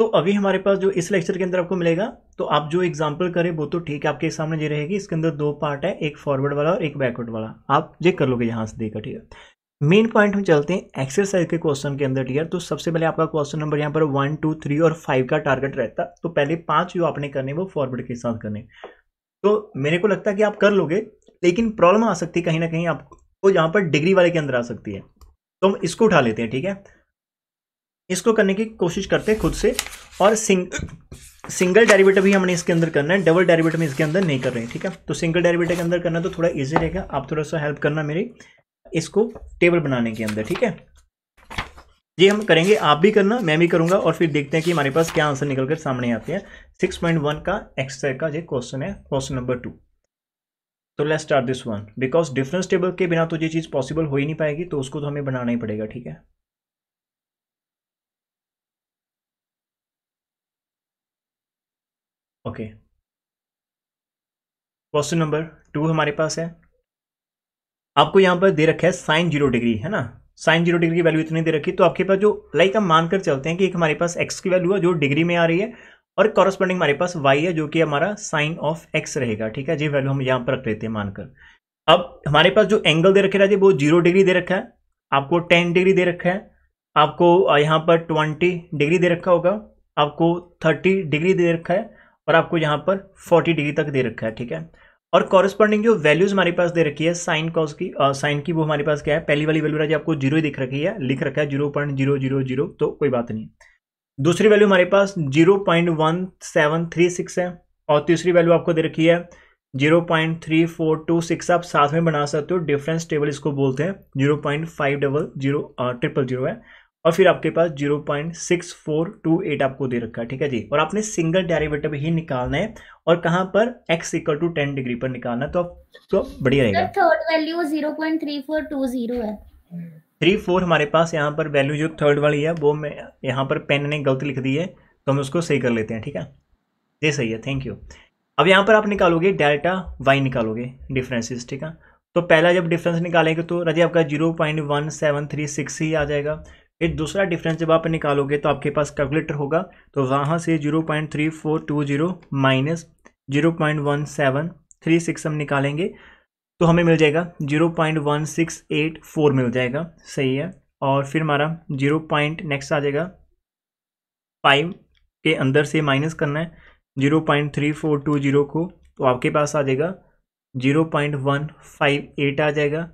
तो अभी हमारे पास जो इस लेक्चर के अंदर आपको मिलेगा तो आप जो एग्जाम्पल करें वो तो ठीक है आपके सामने ये रहेगी इसके अंदर दो पार्ट है एक फॉरवर्ड वाला और एक बैकवर्ड वाला आप ये कर लोगे यहाँ से देखकर ठीक है मेन पॉइंट में चलते हैं एक्सरसाइज के क्वेश्चन के अंदर टीयर तो सबसे पहले आपका क्वेश्चन नंबर यहाँ पर वन टू थ्री और फाइव का टारगेट रहता तो पहले पांच जो आपने करने वो फॉरवर्ड के साथ करने तो मेरे को लगता है कि आप कर लोगे लेकिन प्रॉब्लम आ सकती है कहीं ना कहीं आपको यहाँ पर डिग्री वाले के अंदर आ सकती है तो हम इसको उठा लेते हैं ठीक है इसको करने की कोशिश करते हैं खुद से और सिंग सिंगल डेरिवेटिव भी हमने इसके अंदर करना है डबल डेरिवेटिव में इसके अंदर नहीं कर रहे हैं ठीक है तो सिंगल डेरिवेटिव के अंदर करना तो थोड़ा इजी रहेगा आप थोड़ा सा हेल्प करना मेरी इसको टेबल बनाने के अंदर ठीक है ये हम करेंगे आप भी करना मैं भी करूंगा और फिर देखते हैं कि हमारे पास क्या आंसर निकल कर सामने आते हैं सिक्स पॉइंट वन का एक्सर का ये क्वेश्चन है क्वेश्चन नंबर टू तो let start this one because difference table के बिना तो ये चीज़ पॉसिबल हो ही नहीं पाएगी तो उसको तो हमें बनाना ही पड़ेगा ठीक है ओके क्वेश्चन नंबर टू हमारे पास है आपको यहां पर दे रखा है साइन जीरो डिग्री है ना साइन जीरो डिग्री की वैल्यू इतनी दे रखी तो आपके पास जो लाइक हम मानकर चलते हैं कि एक हमारे पास एक्स की वैल्यू है जो डिग्री में आ रही है और कॉरस्पॉन्डिंग हमारे पास वाई है जो कि हमारा साइन ऑफ एक्स रहेगा ठीक है जी वैल्यू हम यहां पर रख लेते हैं मानकर अब हमारे पास जो एंगल दे रखे जी वो जीरो डिग्री दे रखा है आपको टेन डिग्री दे रखा है आपको यहां पर ट्वेंटी डिग्री दे रखा होगा आपको थर्टी डिग्री दे रखा है और आपको यहाँ पर 40 डिग्री तक दे रखा है ठीक है और कॉरस्पॉन्डिंग जो वैल्यूज हमारे पास दे रखी है साइन कॉस की साइन की वो हमारे पास क्या है पहली वाली वैल्यू राजी आपको जीरो ही दिख रखी है लिख रखा है zero point zero zero zero तो कोई बात नहीं दूसरी वैल्यू हमारे पास zero point one seven three six है और तीसरी वैल्यू आपको दे रखी है zero point three four two six आप साथ में बना सकते हो डिफरेंस टेबल इसको बोलते हैं zero point five double zero triple zero है और फिर आपके पास zero point six four two eight आपको दे रखा है ठीक है जी और आपने सिंगल डेरिवेटिव ही निकालना है और कहां पर x equal to ten degree पर निकालना तो तो बढ़िया रहेगा third value zero point three four two zero है थ्री फोर हमारे पास यहाँ पर वैल्यू जो थर्ड वाली है वो मैं यहाँ पर पेन ने गलत लिख दी है तो हम उसको सही कर लेते हैं ठीक है ये सही है थैंक यू अब यहाँ पर आप निकालोगे डेल्टा वाई निकालोगे डिफरेंसेस ठीक है तो पहला जब डिफरेंस निकालेंगे तो रजे आपका zero point one seven three six ही आ जाएगा एक दूसरा डिफरेंस जब आप निकालोगे तो आपके पास कैलकुलेटर होगा तो वहाँ से zero point three four two zero minus zero point one seven three six हम निकालेंगे तो हमें मिल जाएगा zero point one six eight four मिल जाएगा सही है और फिर हमारा जीरो पॉइंट नेक्स्ट आ जाएगा फाइव के अंदर से माइनस करना है zero point three four two zero को तो आपके पास आ जाएगा zero point one five eight आ जाएगा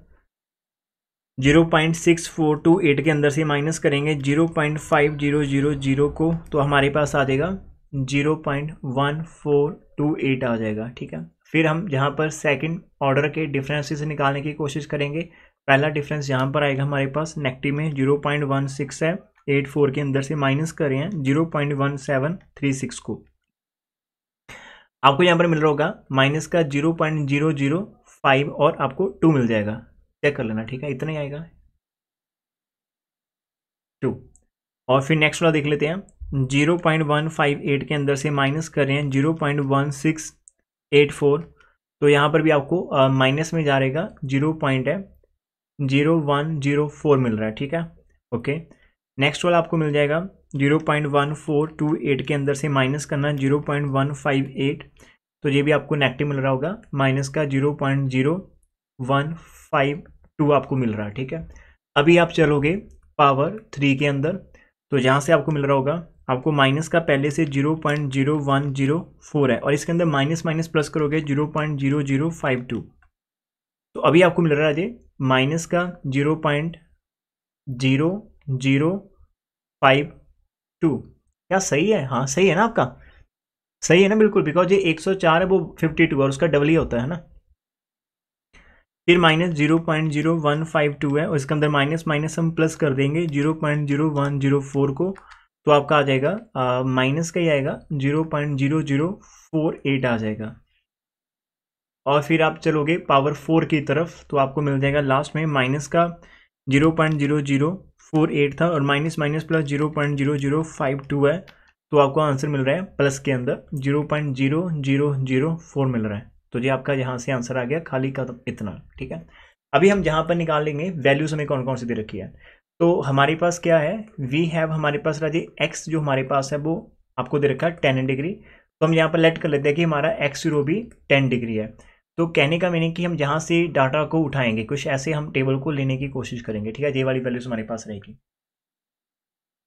zero point six four two eight के अंदर से माइनस करेंगे zero point five zero zero zero को तो हमारे पास आ जाएगा zero point one four two eight आ जाएगा ठीक है फिर हम यहाँ पर सेकंड ऑर्डर के से निकालने की कोशिश करेंगे पहला डिफरेंस यहाँ पर आएगा हमारे पास नेगेटिव में जीरो पॉइंट वन सिक्स है एट फोर के अंदर से माइनस कर रहे हैं zero point one seven three six को आपको यहाँ पर मिल रहा होगा माइनस का zero point zero zero five और आपको टू मिल जाएगा चेक कर लेना ठीक है इतना ही आएगा टू और फिर नेक्स्ट वाला देख लेते हैं zero point one five eight के अंदर से माइनस कर रहे हैं zero point one six eight four तो यहाँ पर भी आपको माइनस में जा रहेगा जीरो पॉइंट है जीरो वन जीरो फोर मिल रहा है ठीक है ओके नेक्स्ट वाला आपको मिल जाएगा zero point one four two eight के अंदर से माइनस करना zero point one five eight तो ये भी आपको नेगेटिव मिल रहा होगा माइनस का zero point zero one five two आपको मिल रहा है ठीक है अभी आप चलोगे पावर थ्री के अंदर तो जहाँ से आपको मिल रहा होगा आपको माइनस का पहले से zero point zero one zero four है और इसके अंदर माइनस माइनस प्लस करोगे zero point zero zero five two तो अभी आपको मिल रहा है जी माइनस का zero point zero zero five two क्या सही है हाँ सही है ना आपका सही है ना बिल्कुल बिकॉज ये एक सौ चार है वो फिफ्टी टू और उसका डबल ही होता है ना फिर minus zero point zero one five two है और इसके अंदर माइनस माइनस हम प्लस कर देंगे zero point zero one zero four को तो आपका आ जाएगा माइनस का ही आएगा zero point zero zero four eight आ जाएगा और फिर आप चलोगे पावर फोर की तरफ तो आपको मिल जाएगा लास्ट में माइनस का zero point zero zero four eight था और minus minus plus zero point zero zero five two है तो आपको आंसर मिल रहा है प्लस के अंदर zero point zero zero zero four मिल रहा है तो जी आपका यहाँ से आंसर आ गया खाली कदम इतना ठीक है अभी हम जहाँ पर निकाल लेंगे वैल्यूज हमें कौन कौन सी दे रखी है तो हमारे पास क्या है वी हैव हमारे पास राजी एक्स जो हमारे पास है वो आपको दे रखा है टेन डिग्री तो हम यहाँ पर लेट कर लेते हैं कि हमारा एक्स जीरो भी टेन डिग्री है तो कहने का मीनिंग कि हम जहाँ से डाटा को उठाएंगे कुछ ऐसे हम टेबल को लेने की कोशिश करेंगे ठीक है ये वाली वैल्यूज हमारे पास रहेगी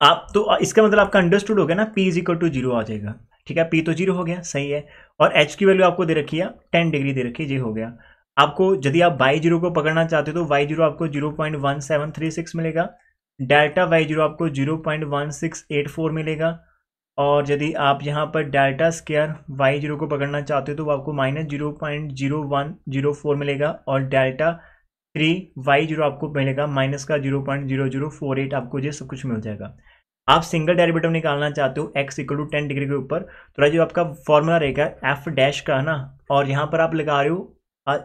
आप तो इसका मतलब आपका अंडरस्टूड हो गया ना p is equal to zero आ जाएगा ठीक है पी तो जीरो हो गया सही है और एच की वैल्यू आपको दे रखी है टेन डिग्री दे रखी है ये हो गया आपको यदि आप वाई जीरो को पकड़ना चाहते हो तो वाई जीरो आपको zero point one seven three six मिलेगा डेल्टा वाई जीरो आपको zero point one six eight four मिलेगा और यदि आप यहाँ पर डेल्टा स्केयर वाई जीरो को पकड़ना चाहते हो तो आपको minus zero point zero one zero four मिलेगा और डेल्टा थ्री वाई जीरो आपको मिलेगा माइनस का zero point zero zero four eight आपको जो सब कुछ मिल जाएगा आप सिंगल डेरिवेटिव निकालना चाहते हो x equal to ten degree के ऊपर तो जो आपका फॉर्मूला रहेगा एफ डैश का है ना और यहाँ पर आप लगा रहे हो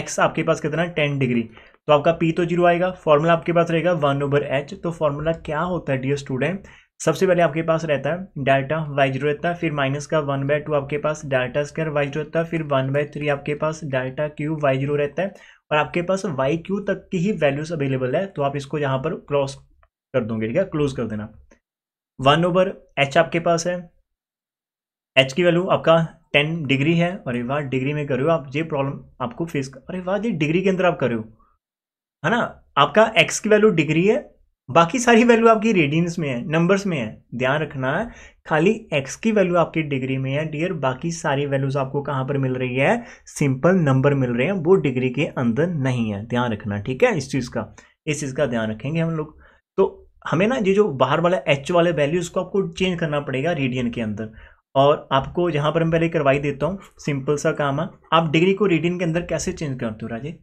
एक्स आपके पास कितना टेन डिग्री तो आपका पी तो जीरो आएगा फॉर्मूला आपके पास रहेगा वन ओवर एच तो फॉर्मूला क्या होता है डियर स्टूडेंट सबसे पहले आपके पास रहता है डाटा वाई जीरो रहता है फिर माइनस का वन बाय टू आपके पास डेल्टा स्क्वायर वाई जीरो रहता है फिर वन बाय थ्री आपके पास डेल्टा क्यू वाई जीरो रहता है और आपके पास वाई क्यू तक की ही वैल्यूज अवेलेबल है तो आप इसको यहाँ पर क्रॉस कर दोगे ठीक है क्लोज कर देना वन ओवर एच आपके पास है एच की वैल्यू आपका टेन डिग्री है अरे वाह डिग्री में कर रहे हो आप ये प्रॉब्लम आपको फेस अरे वाह ये डिग्री के अंदर आप कर रहे हो है ना आपका एक्स की वैल्यू डिग्री है बाकी सारी वैल्यू आपकी रेडियंस में है नंबर्स में है ध्यान रखना है खाली एक्स की वैल्यू आपकी डिग्री में है डियर बाकी सारी वैल्यूज आपको कहाँ पर मिल रही है सिंपल नंबर मिल रहे हैं वो डिग्री के अंदर नहीं है ध्यान रखना ठीक है इस चीज़ का इस चीज़ का ध्यान रखेंगे हम लोग तो हमें ना ये जो बाहर वाला एच वाले वैल्यू उसको आपको चेंज करना पड़ेगा रेडियन के अंदर और आपको जहां पर मैं पहले करवाई देता हूँ सिंपल सा काम है आप डिग्री को रेडियन के अंदर कैसे चेंज करते हो राजे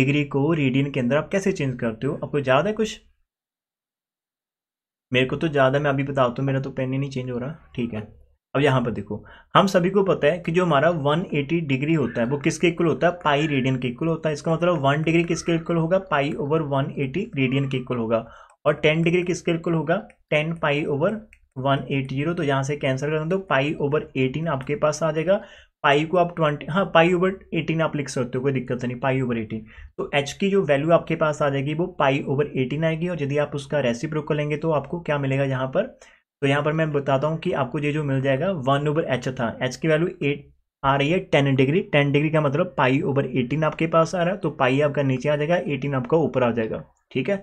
डिग्री को रेडियन के अंदर आप कैसे चेंज करते हो आपको याद है कुछ मेरे को तो ज़्यादा मैं अभी बताता तो हूँ मेरा तो पेन ही नहीं चेंज हो रहा ठीक है अब यहाँ पर देखो हम सभी को पता है कि जो हमारा 180 डिग्री होता है वो किसके इक्वल होता है पाई रेडियन के इक्वल होता है इसका मतलब वन डिग्री किसके इक्वल होगा पाई ओवर 180 रेडियन के इक्वल होगा और टेन डिग्री किसके इक्वल होगा ten pi over one zero तो यहाँ से कैंसिल कर दो पाई ओवर एटीन आपके पास आ जाएगा पाई को आप ट्वेंटी हाँ पाई ओवर एटीन आप लिख सकते हो कोई दिक्कत नहीं पाई ओवर एटीन तो एच की जो वैल्यू आपके पास आ जाएगी वो पाई ओवर एटीन आएगी और यदि आप उसका रेसिप्रोकल लेंगे तो आपको क्या मिलेगा यहाँ पर तो यहाँ पर मैं बताता हूँ कि आपको ये जो मिल जाएगा वन ओवर एच था एच की वैल्यू एट आ रही है टेन डिग्री टेन डिग्री का मतलब पाई ओवर एटीन आपके पास आ रहा है तो पाई आपका नीचे आ जाएगा एटीन आपका ऊपर आ जाएगा ठीक है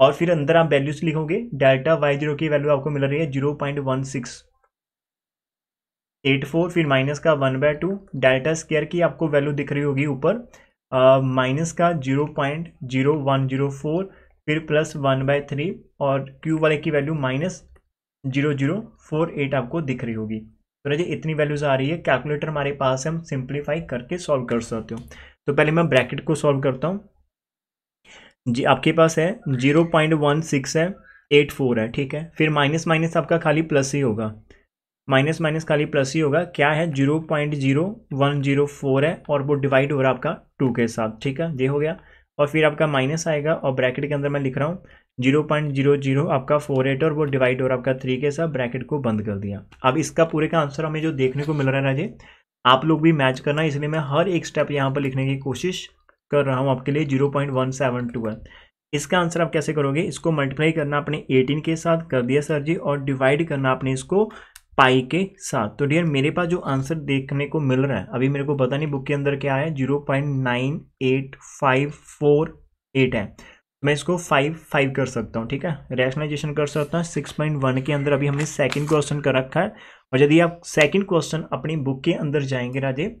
और फिर अंदर आप वैल्यूज लिखोगे डेल्टा वाई जीरो की वैल्यू आपको मिल रही है zero point one six eight four फिर माइनस का one by two delta square की आपको वैल्यू दिख रही होगी ऊपर माइनस का zero point zero one zero four फिर प्लस वन बाय थ्री और क्यू वाले की value minus zero zero four eight आपको दिख रही होगी तो राजे इतनी वैल्यूज आ रही है कैलकुलेटर हमारे पास है हम सिंप्लीफाई करके सॉल्व कर सकते हो तो पहले मैं ब्रैकेट को सॉल्व करता हूँ जी आपके पास है जीरो पॉइंट वन सिक्स है एट फोर है ठीक है फिर माइनस माइनस आपका खाली प्लस ही होगा माइनस माइनस खाली प्लस ही होगा क्या है zero point zero one zero four है और वो डिवाइड हो रहा है आपका टू के साथ ठीक है ये हो गया और फिर आपका माइनस आएगा और ब्रैकेट के अंदर मैं लिख रहा हूँ जीरो पॉइंट जीरो जीरो आपका फोर एट और वो डिवाइड हो रहा है आपका थ्री के साथ ब्रैकेट को बंद कर दिया अब इसका पूरे का आंसर हमें जो देखने को मिल रहा है राजे आप लोग भी मैच करना इसलिए मैं हर एक स्टेप यहाँ पर लिखने की कोशिश कर रहा हूँ आपके लिए zero point one seven two है इसका आंसर आप कैसे करोगे इसको मल्टीप्लाई करना अपने 18 के साथ कर दिया सर जी और डिवाइड करना आपने इसको पाई के साथ तो डियर मेरे पास जो आंसर देखने को मिल रहा है अभी मेरे को पता नहीं बुक के अंदर क्या है zero point nine eight five four eight है मैं इसको फाइव फाइव कर सकता हूँ ठीक है रैशनलाइजेशन कर सकता हूँ सिक्स पॉइंट वन के अंदर अभी हमने सेकंड क्वेश्चन कर रखा है और यदि आप सेकंड क्वेश्चन अपनी बुक के अंदर जाएंगे राजे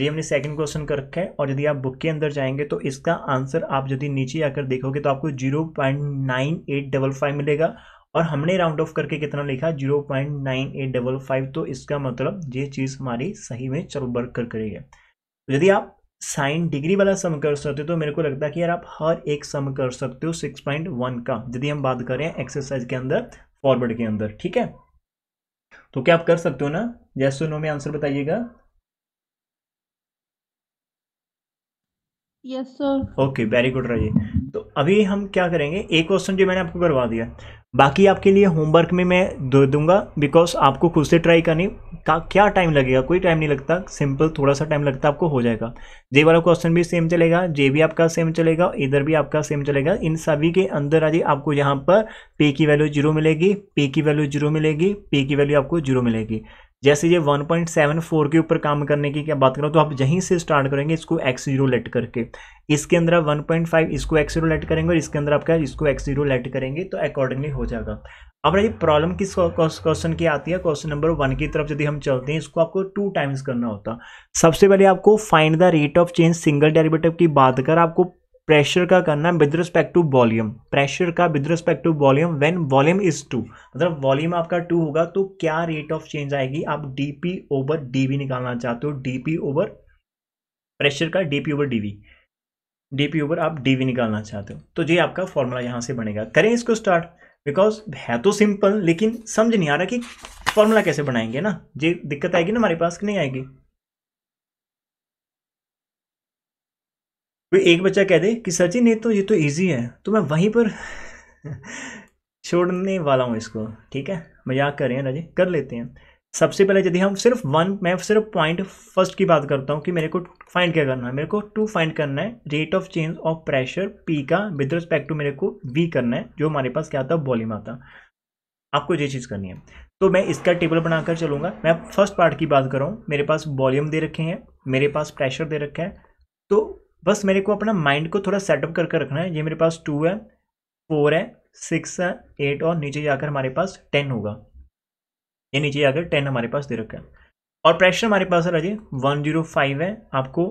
ये हमने सेकंड क्वेश्चन कर रखा है और यदि आप बुक के अंदर जाएंगे तो इसका आंसर आप यदि नीचे आकर देखोगे तो आपको zero point nine eight double five मिलेगा और हमने राउंड ऑफ करके कितना लिखा zero point nine eight double five तो इसका मतलब ये चीज़ हमारी सही में चल बर कर करेगी तो यदि आप साइन डिग्री वाला सम कर सकते हो तो मेरे को लगता है कि यार आप हर एक सम कर सकते हो सिक्स पॉइंट वन का यदि हम बात करें एक्सरसाइज के अंदर फॉरवर्ड के अंदर ठीक है तो क्या आप कर सकते हो ना जैसे नो में आंसर बताइएगा yes sir okay very good Raji तो अभी हम क्या करेंगे एक क्वेश्चन जो मैंने आपको करवा दिया बाकी आपके लिए होमवर्क में मैं दे दूंगा बिकॉज आपको खुद से ट्राई करनी का क्या टाइम लगेगा कोई टाइम नहीं लगता सिंपल थोड़ा सा टाइम लगता है आपको हो जाएगा जे वाला क्वेश्चन भी सेम चलेगा जे भी आपका सेम चलेगा इधर भी आपका सेम चलेगा इन सभी के अंदर आज आपको यहाँ पर पे की वैल्यू जीरो मिलेगी पे की वैल्यू जीरो मिलेगी पे की वैल्यू आपको जीरो मिलेगी जैसे ये 1.74 के ऊपर काम करने की क्या बात करूँ तो आप यहीं से स्टार्ट करेंगे इसको एक्स जीरो लेट करके इसके अंदर आप वन इसको एक्स जीरो लेट करेंगे और इसके अंदर आपका इसको एक्स जीरो लेट करेंगे तो अकॉर्डिंगली हो जाएगा अब रही प्रॉब्लम किस क्वेश्चन की आती है क्वेश्चन नंबर वन की तरफ यदि हम चलते हैं इसको आपको टू टाइम्स करना होता सबसे पहले आपको find the rate of change single derivative की बात कर आपको प्रेशर का करना with respect to volume pressure का with respect to volume when volume is two मतलब वॉल्यूम आपका टू होगा तो क्या रेट ऑफ चेंज आएगी आप डीपी ओवर डीवी निकालना चाहते हो डीपी ओवर प्रेशर का dp over dv dp over आप डीवी निकालना चाहते हो तो ये आपका फॉर्मूला यहां से बनेगा करें इसको स्टार्ट बिकॉज है तो सिंपल लेकिन समझ नहीं आ रहा कि फॉर्मूला कैसे बनाएंगे ना ये दिक्कत आएगी ना हमारे पास कि नहीं आएगी तो एक बच्चा कह दे कि सर जी नहीं तो ये तो ईजी है तो मैं वहीं पर छोड़ने वाला हूँ इसको ठीक है मजाक कर रहे हैं राजी कर लेते हैं सबसे पहले यदि हम सिर्फ वन मैं सिर्फ पॉइंट फर्स्ट की बात करता हूँ कि मेरे को फाइंड क्या करना है मेरे को टू फाइंड करना है rate of change of pressure p का विद रिस्पेक्ट टू मेरे को वी करना है जो हमारे पास क्या था वॉल्यूम आता आपको ये चीज़ करनी है तो मैं इसका टेबल बनाकर चलूँगा मैं फर्स्ट पार्ट की बात कर रहा हूँ मेरे पास वॉल्यूम दे रखे हैं मेरे पास प्रेशर दे रखा है तो बस मेरे को अपना माइंड को थोड़ा सेटअप करके रखना है ये मेरे पास टू है फोर है सिक्स है एट और नीचे जाकर हमारे पास टेन होगा ये नीचे जाकर टेन हमारे पास दे रखा है और प्रेशर हमारे पास है राजे वन जीरो फाइव है आपको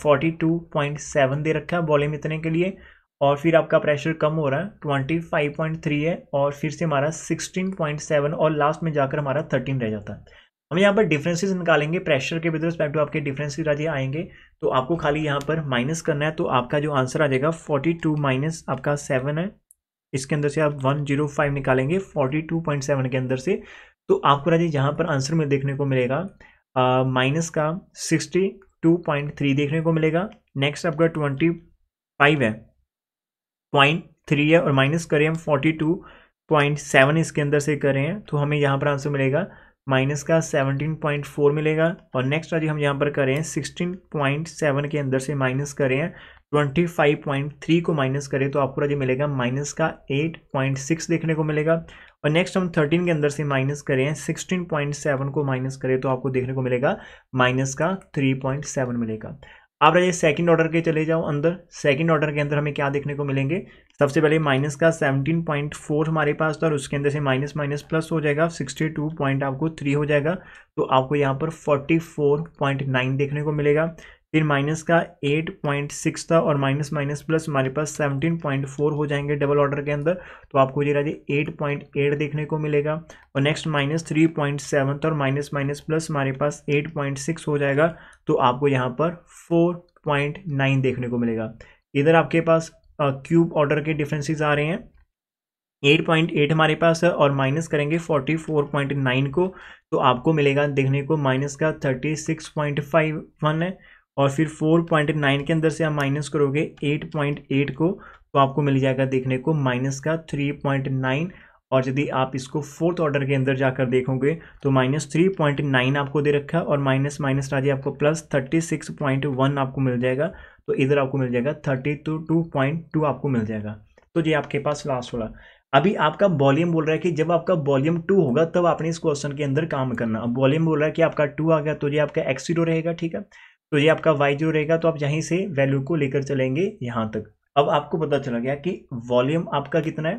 फोर्टी टू पॉइंट सेवन दे रखा है वॉल्यूम इतने के लिए और फिर आपका प्रेशर कम हो रहा है ट्वेंटी फाइव पॉइंट थ्री है और फिर से हमारा सिक्सटीन पॉइंट सेवन और लास्ट में जाकर हमारा थर्टीन रह जाता है हम यहाँ पर डिफरेंसेस निकालेंगे प्रेशर के विद रिस्पेक्ट टू आपके डिफरेंसेस राजे आएंगे तो आपको खाली यहाँ पर माइनस करना है तो आपका जो आंसर आ जाएगा फोर्टी टू माइनस आपका सेवन है इसके अंदर से आप वन जीरो फाइव निकालेंगे फोर्टी टू पॉइंट सेवन के अंदर से तो आपको राजे यहाँ पर आंसर में देखने को मिलेगा माइनस का सिक्सटी टू पॉइंट थ्री देखने को मिलेगा नेक्स्ट आपका ट्वेंटी फाइव है पॉइंट थ्री है और माइनस करें हम फोर्टी टू पॉइंट सेवन इसके अंदर से करें तो हमें यहाँ पर आंसर मिलेगा माइनस का 17.4 मिलेगा और नेक्स्ट आज हम यहाँ पर करें 16.7 के अंदर से माइनस करें 25.3 को माइनस करें तो आपको राज्य मिलेगा माइनस का 8.6 देखने को मिलेगा और नेक्स्ट हम 13 के अंदर से माइनस करें 16.7 को माइनस करें तो आपको देखने को मिलेगा माइनस का 3.7 मिलेगा आप रहिए सेकंड ऑर्डर के चले जाओ अंदर सेकंड ऑर्डर के अंदर हमें क्या देखने को मिलेंगे सबसे पहले माइनस का 17.4 हमारे पास था और उसके अंदर से माइनस माइनस प्लस हो जाएगा 62 पॉइंट आपको थ्री हो जाएगा तो आपको यहाँ पर 44.9 देखने को मिलेगा फिर माइनस का एट पॉइंट सिक्स था और माइनस माइनस प्लस हमारे पास सेवनटीन पॉइंट फोर हो जाएंगे डबल ऑर्डर के अंदर तो आपको ये राजे एट पॉइंट एट देखने को मिलेगा और next minus three point seven था और माइनस माइनस प्लस हमारे पास एट पॉइंट सिक्स हो जाएगा तो आपको यहाँ पर फोर पॉइंट नाइन देखने को मिलेगा इधर आपके पास क्यूब ऑर्डर के डिफ्रेंसेस आ रहे हैं एट पॉइंट एट हमारे पास है और माइनस करेंगे फोर्टी फोर पॉइंट नाइन को तो आपको मिलेगा देखने को माइनस का thirty six point five one है और फिर 4.9 के अंदर से आप माइनस करोगे 8.8 को तो आपको मिल जाएगा देखने को माइनस का 3.9 और यदि आप इसको फोर्थ ऑर्डर के अंदर जाकर देखोगे तो माइनस थ्री पॉइंट नाइन आपको दे रखा और माइनस माइनस राजे आपको plus thirty six point one आपको मिल जाएगा तो इधर आपको मिल जाएगा thirty two two point two आपको मिल जाएगा तो ये आपके पास लास्ट होगा अभी आपका वॉल्यूम बोल रहा है कि जब आपका वॉल्यूम टू होगा तब आपने इस क्वेश्चन के अंदर काम करना अब वॉल्यूम बोल रहा है कि आपका टू आ गया तो ये आपका एक्सीडो रहेगा ठीक है तो ये आपका वाई जीरो रहेगा तो आप यहीं से वैल्यू को लेकर चलेंगे यहाँ तक अब आपको पता चला गया कि वॉल्यूम आपका कितना है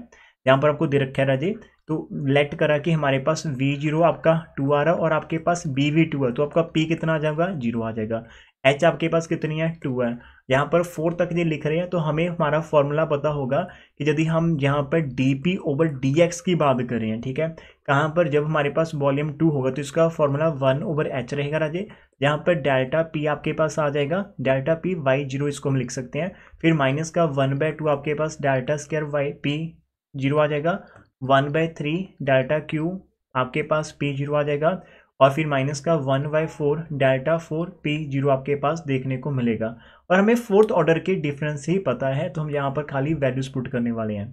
यहाँ पर आपको दे रखा है राजे तो लेट करा कि हमारे पास वी जीरो आपका टू आ रहा और आपके पास बी वी टू है तो आपका पी कितना आ जाएगा जीरो आ जाएगा एच आपके पास कितनी है टू है यहाँ पर फोर तक ये लिख रहे हैं तो हमें हमारा फॉर्मूला पता होगा कि यदि हम यहाँ पर d p over d x की बात कर रहे हैं ठीक है कहाँ पर जब हमारे पास वॉल्यूम टू होगा तो इसका फॉर्मूला वन ओवर एच रहेगा राजे यहाँ पर डेल्टा पी आपके पास आ जाएगा डेल्टा पी वाई जीरो इसको हम लिख सकते हैं फिर माइनस का वन बाय टू आपके पास delta square y p zero आ जाएगा वन बाय थ्री डाटा क्यू आपके पास पी जीरो आ जाएगा और फिर माइनस का वन बाय फोर डाटा फोर पी जीरो आपके पास देखने को मिलेगा और हमें फोर्थ ऑर्डर के डिफरेंस ही पता है तो हम यहाँ पर खाली वैल्यूज पुट करने वाले हैं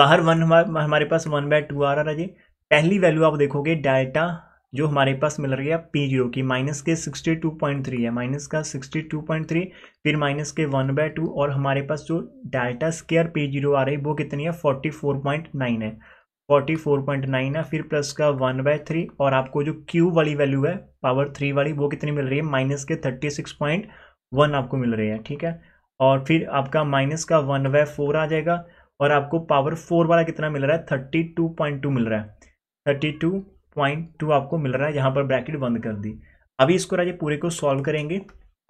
बाहर वन हमारे पास वन बाय टू आ रहा है जी पहली वैल्यू आप देखोगे डाटा जो हमारे पास मिल रही है पी जीरो की माइनस के सिक्सटी टू पॉइंट थ्री है माइनस का सिक्सटी टू पॉइंट थ्री फिर माइनस के वन बाय टू और हमारे पास जो डेल्टा स्केयर पी जीरो आ रही है वो कितनी है फोर्टी फोर पॉइंट नाइन है फोर्टी फोर पॉइंट नाइन है फिर प्लस का वन बाय थ्री और आपको जो क्यू वाली वैल्यू है पावर थ्री वाली वो कितनी मिल रही है माइनस के थर्टी सिक्स पॉइंट वन आपको मिल रही है ठीक है और फिर आपका माइनस का वन बाय फोर आ जाएगा और आपको पावर फोर वाला कितना मिल रहा है थर्टी टू पॉइंट टू मिल रहा है थर्टी टू पॉइंट टू आपको मिल रहा है यहाँ पर ब्रैकेट बंद कर दी अभी इसको राजे पूरे को सॉल्व करेंगे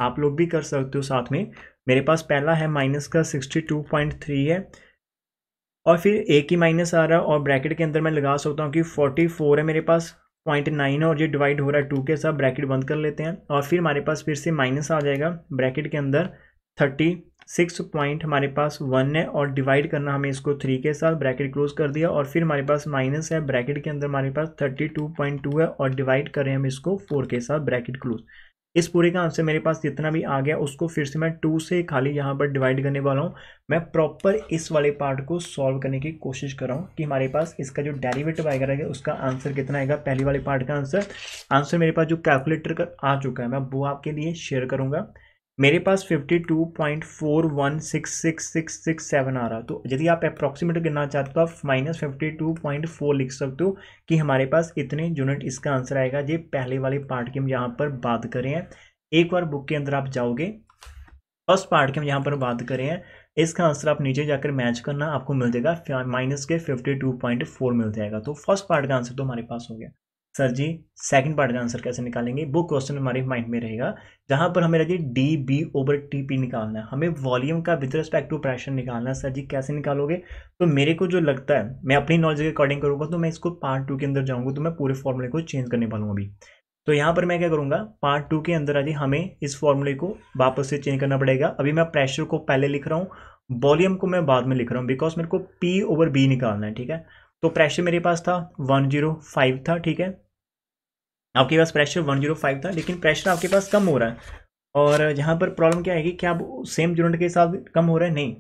आप लोग भी कर सकते हो साथ में मेरे पास पहला है माइनस का सिक्सटी टू पॉइंट थ्री है और फिर एक ही माइनस आ रहा है और ब्रैकेट के अंदर मैं लगा सकता हूँ कि फोर्टी फोर है मेरे पास पॉइंट नाइन है और ये डिवाइड हो रहा है टू के साथ ब्रैकेट बंद कर लेते हैं और फिर हमारे पास फिर से माइनस आ जाएगा ब्रैकेट के अंदर थर्टी सिक्स पॉइंट हमारे पास वन है और डिवाइड करना हमें इसको थ्री के साथ ब्रैकेट क्लोज कर दिया और फिर हमारे पास माइनस है ब्रैकेट के अंदर हमारे पास थर्टी टू पॉइंट टू है और डिवाइड करें हम इसको फोर के साथ ब्रैकेट क्लोज इस पूरे का आंसर मेरे पास जितना भी आ गया उसको फिर से मैं टू से खाली यहाँ पर डिवाइड करने वाला हूँ मैं प्रॉपर इस वाले पार्ट को सॉल्व करने की कोशिश कर रहा हूँ कि हमारे पास इसका जो डेरिवेटिव आएगा रहेगा उसका आंसर कितना आएगा पहले वाले पार्ट का आंसर आंसर मेरे पास जो कैलकुलेटर का आ चुका है मैं वो आपके लिए शेयर करूँगा मेरे पास fifty two point four one six six six six seven आ रहा तो यदि आप अप्रॉक्सीमेट गिनना चाहते हो तो आप minus fifty two point four लिख सकते हो कि हमारे पास इतने यूनिट इसका आंसर आएगा ये पहले वाले पार्ट की हम यहाँ पर बात करें हैं एक बार बुक के अंदर आप जाओगे फर्स्ट पार्ट की हम यहाँ पर बात करें हैं इसका आंसर आप नीचे जाकर मैच करना आपको मिल जाएगा माइनस के फिफ्टी टू पॉइंट फोर मिल जाएगा तो फर्स्ट पार्ट का आंसर तो हमारे पास हो गया सर जी सेकंड पार्ट का आंसर कैसे निकालेंगे वो क्वेश्चन हमारे माइंड में रहेगा जहाँ पर हमें जी d b over t p निकालना है हमें वॉल्यूम का विद रिस्पेक्ट टू प्रेशर निकालना है सर जी कैसे निकालोगे तो मेरे को जो लगता है मैं अपनी नॉलेज के अकॉर्डिंग करूँगा तो मैं इसको पार्ट टू के अंदर जाऊँगा तो मैं पूरे फॉर्मूले को चेंज करने वाला हूँ अभी तो यहाँ पर मैं क्या करूँगा पार्ट टू के अंदर आज हमें इस फॉर्मूले को वापस से चेंज करना पड़ेगा अभी मैं प्रेशर को पहले लिख रहा हूँ वॉल्यूम को मैं बाद में लिख रहा हूँ बिकॉज मेरे को पी ओवर बी निकालना है ठीक है तो प्रेशर मेरे पास था वन जीरो फाइव था ठीक है आपके पास प्रेशर 105 था लेकिन प्रेशर आपके पास कम हो रहा है और यहाँ पर प्रॉब्लम क्या आएगी क्या आप सेम जूनिट के हिसाब कम हो रहा है नहीं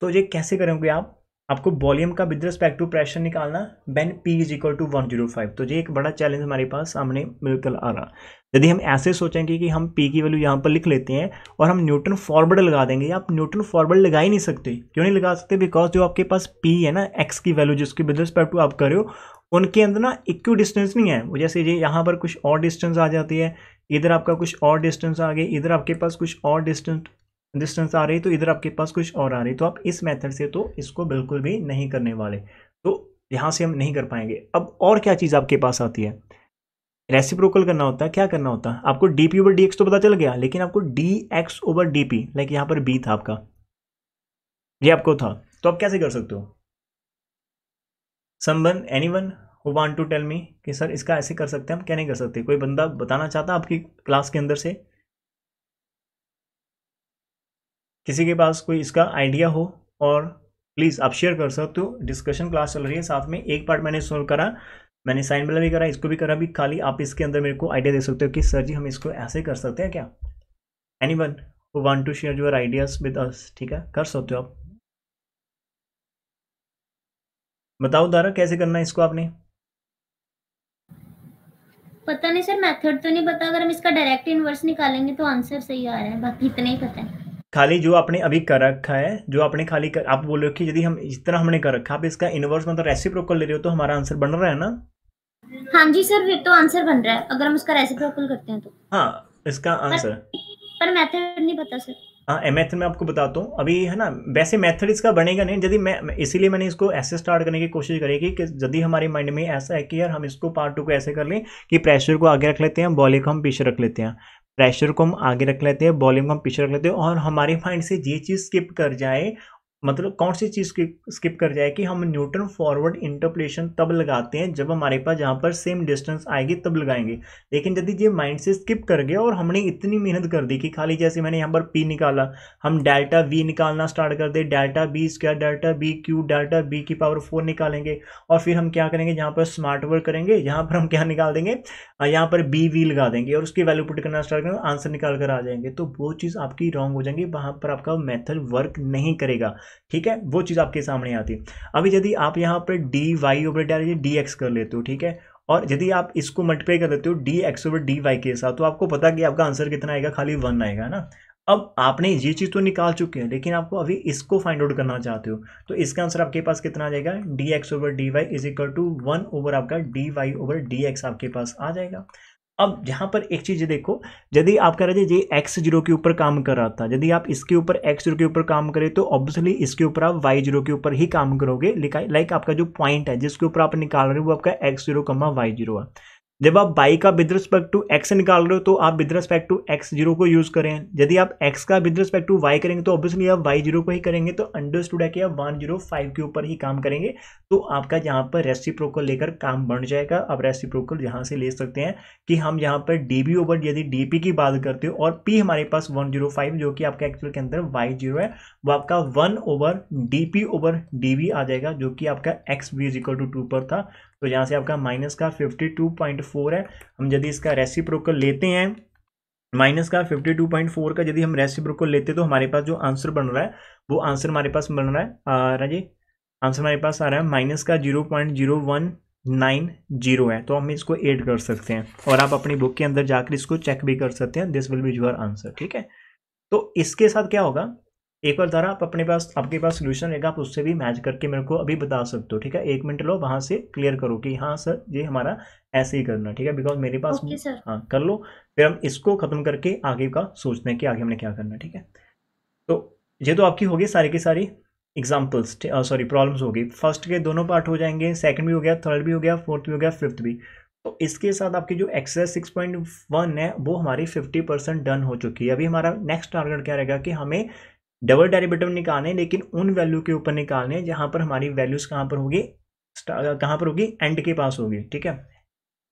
तो ये कैसे करेंगे आप आपको वॉल्यूम का विद रिस्पेक्ट टू प्रेशर निकालना when p is equal to one zero five तो ये एक बड़ा चैलेंज हमारे पास सामने बिल्कुल आ रहा यदि हम ऐसे सोचेंगे कि हम पी की वैल्यू यहाँ पर लिख लेते हैं और हम न्यूटन फॉरवर्ड लगा देंगे आप न्यूटन फॉरवर्ड लगा ही नहीं सकते क्यों नहीं लगा सकते बिकॉज जो आपके पास पी है ना एक्स की वैल्यू जिसकी विद रिस्पेक्ट टू आप कर रहे हो उनके अंदर ना इक्व डिस्टेंस नहीं है वो जैसे ये यहाँ पर कुछ और डिस्टेंस आ जाती है इधर आपका कुछ और डिस्टेंस आ गया इधर आपके पास कुछ और डिस्टेंस डिस्टेंस आ रही तो इधर आपके पास कुछ और आ रही तो आप इस मेथड से तो इसको बिल्कुल भी नहीं करने वाले तो यहाँ से हम नहीं कर पाएंगे अब और क्या चीज़ आपके पास आती है रेसिप्रोकल करना होता है क्या करना होता है आपको d p over d x तो पता चल गया लेकिन आपको d x over d p like यहाँ पर बी था आपका ये आपको था तो आप कैसे कर सकते हो one any one who want to tell me कि सर इसका ऐसे कर सकते हैं हम क्या नहीं कर सकते कोई बंदा बताना चाहता आपकी क्लास के अंदर से किसी के पास कोई इसका आइडिया हो और प्लीज़ आप शेयर कर सकते हो डिस्कशन क्लास चल रही है साथ में एक पार्ट मैंने सोल्व करा मैंने साइन वाला भी करा इसको भी करा भी खाली आप इसके अंदर मेरे को आइडिया दे सकते हो कि सर जी हम इसको ऐसे कर सकते हैं क्या any one want to share your ideas with us ठीक है कर सकते हो आप बताओ दारा कैसे करना है इसको आपने पता नहीं सर मेथड तो नहीं पता अगर हम इसका डायरेक्ट इनवर्स निकालेंगे तो आंसर सही आ रहा है बाकी इतना ही पता है खाली जो आपने अभी कर रखा है जो आपने खाली कर आप बोल रहे हो कि यदि हम इतना हमने कर रखा आप इसका इनवर्स मतलब रेसिप्रोकल ले रहे हो तो हमारा आंसर बन रहा है ना हाँ जी सर फिर तो आंसर बन रहा है अगर हम उसका रेसिप्रोकल करते हैं तो हाँ इसका आंसर पर मेथड नहीं पता सर हाँ मेथड मैं आपको बताता हूँ अभी है ना वैसे मेथड इसका बनेगा नहीं यदि मैं इसीलिए मैंने इसको ऐसे स्टार्ट करने की कोशिश करेगी कि यदि हमारे माइंड में ऐसा है कि यार हम इसको पार्ट टू को ऐसे कर लें कि प्रेशर को आगे रख लेते हैं बॉली को हम पीछे रख लेते हैं प्रेशर को हम आगे रख लेते हैं बॉलिंग को हम पीछे रख लेते हैं और हमारे माइंड से ये चीज़ स्किप कर जाए मतलब कौन सी चीज़ स्किप कर जाए कि हम न्यूटन फॉरवर्ड इंटरप्लेशन तब लगाते हैं जब हमारे पास जहाँ पर सेम डिस्टेंस आएगी तब लगाएंगे लेकिन यदि ये माइंड से स्किप कर गया और हमने इतनी मेहनत कर दी कि खाली जैसे मैंने यहाँ पर पी निकाला हम डेल्टा वी निकालना स्टार्ट कर दे delta b square delta b cube delta b की पावर फोर निकालेंगे और फिर हम क्या करेंगे जहाँ पर स्मार्ट वर्क करेंगे यहाँ पर हम क्या निकाल देंगे यहाँ पर बी वी लगा देंगे और उसकी वैल्यू पुट करना स्टार्ट करेंगे आंसर निकाल कर आ जाएंगे तो वो चीज़ आपकी रॉन्ग हो जाएंगी वहाँ पर आपका मेथड वर्क नहीं करेगा ठीक है वो चीज़ आपके सामने आती है अभी यदि आप यहाँ पर डी वाई ऊपर डायरेक्टली डी एक्स कर लेते हो ठीक है और यदि आप इसको मल्टीप्लाई कर देते हो d x over d y के साथ तो आपको पता कि आपका आंसर कितना आएगा खाली वन आएगा ना अब आपने ये चीज़ तो निकाल चुके हैं लेकिन आपको अभी इसको फाइंड आउट करना चाहते हो तो इसका आंसर आपके पास कितना आ जाएगा d x over d y is equal to one over आपका d y over d x आपके पास आ जाएगा अब यहाँ पर एक चीज़ देखो यदि आप कह रहे थे ये एक्स जीरो के ऊपर काम कर रहा था यदि आप इसके ऊपर एक्स जीरो के ऊपर काम करें तो ऑब्वियसली इसके ऊपर आप वाई जीरो के ऊपर ही काम करोगे लाइक आपका जो पॉइंट है जिसके ऊपर आप निकाल रहे हो वो आपका x zero comma y zero है जब आप बाई का विद रिस्पेक्ट टू एक्स निकाल रहे हो तो आप with respect to x zero को यूज़ करें यदि आप एक्स का विद रिस्पेक्ट टू वाई करेंगे तो ऑब्वियसली आप वाई जीरो को ही करेंगे तो अंडरस्टूड है कि आप वन जीरो फाइव के ऊपर ही काम करेंगे तो आपका यहाँ पर रेसिप्रोकल लेकर काम बढ़ जाएगा आप रेसिप्रोकल यहाँ से ले सकते हैं कि हम यहाँ पर डी बी ओवर यदि डी पी की बात करते हो और पी हमारे पास वन जीरो फाइव जो कि आपका एक्चुअल के अंदर वाई जीरो है वो आपका one over d p over d b आ जाएगा जो कि आपका x b is equal to two पर था तो यहाँ से आपका माइनस का फिफ्टी टू पॉइंट फोर है हम यदि इसका रेसिप्रोकल लेते हैं माइनस का फिफ्टी टू पॉइंट फोर का यदि हम रेसिप्रोकल लेते तो हमारे पास जो आंसर बन रहा है वो आंसर हमारे पास बन रहा है आ रहा जी आंसर हमारे पास आ रहा है माइनस का zero point zero one nine zero है तो हम इसको ऐड कर सकते हैं और आप अपनी बुक के अंदर जाकर इसको चेक भी कर सकते हैं this will be your answer ठीक है तो इसके साथ क्या होगा एक बार द्वारा आप अपने पास आपके पास सोल्यूशन रहेगा आप उससे भी मैच करके मेरे को अभी बता सकते हो ठीक है एक मिनट लो वहाँ से क्लियर करो कि हाँ सर ये हमारा ऐसे ही करना ठीक है बिकॉज मेरे पास हाँ कर लो फिर हम इसको ख़त्म करके आगे का सोचते हैं कि आगे हमने क्या करना ठीक है तो ये तो आपकी होगी सारी की सारी एग्जाम्पल्स सॉरी प्रॉब्लम्स होगी फर्स्ट के दोनों पार्ट हो जाएंगे सेकंड भी हो गया थर्ड भी हो गया फोर्थ भी हो गया फिफ्थ भी तो इसके साथ आपकी जो एक्सरसाइज सिक्स पॉइंट वन है वो हमारी फिफ्टी परसेंट डन हो चुकी है अभी हमारा नेक्स्ट टारगेट क्या रहेगा कि हमें डबल डेरिवेटिव निकालने लेकिन उन वैल्यू के ऊपर निकालने जहां पर हमारी वैल्यूज़ कहाँ पर होगी कहाँ पर होगी एंड के पास होगी ठीक है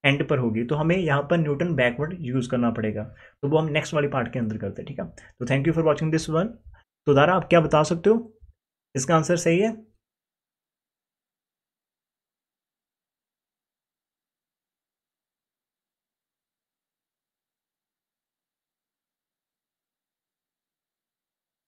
एंड पर होगी तो हमें यहाँ पर न्यूटन बैकवर्ड यूज़ करना पड़ेगा तो वो हम नेक्स्ट वाली पार्ट के अंदर करते हैं ठीक है तो thank you for watching this one तो दारा आप क्या बता सकते हो इसका आंसर सही है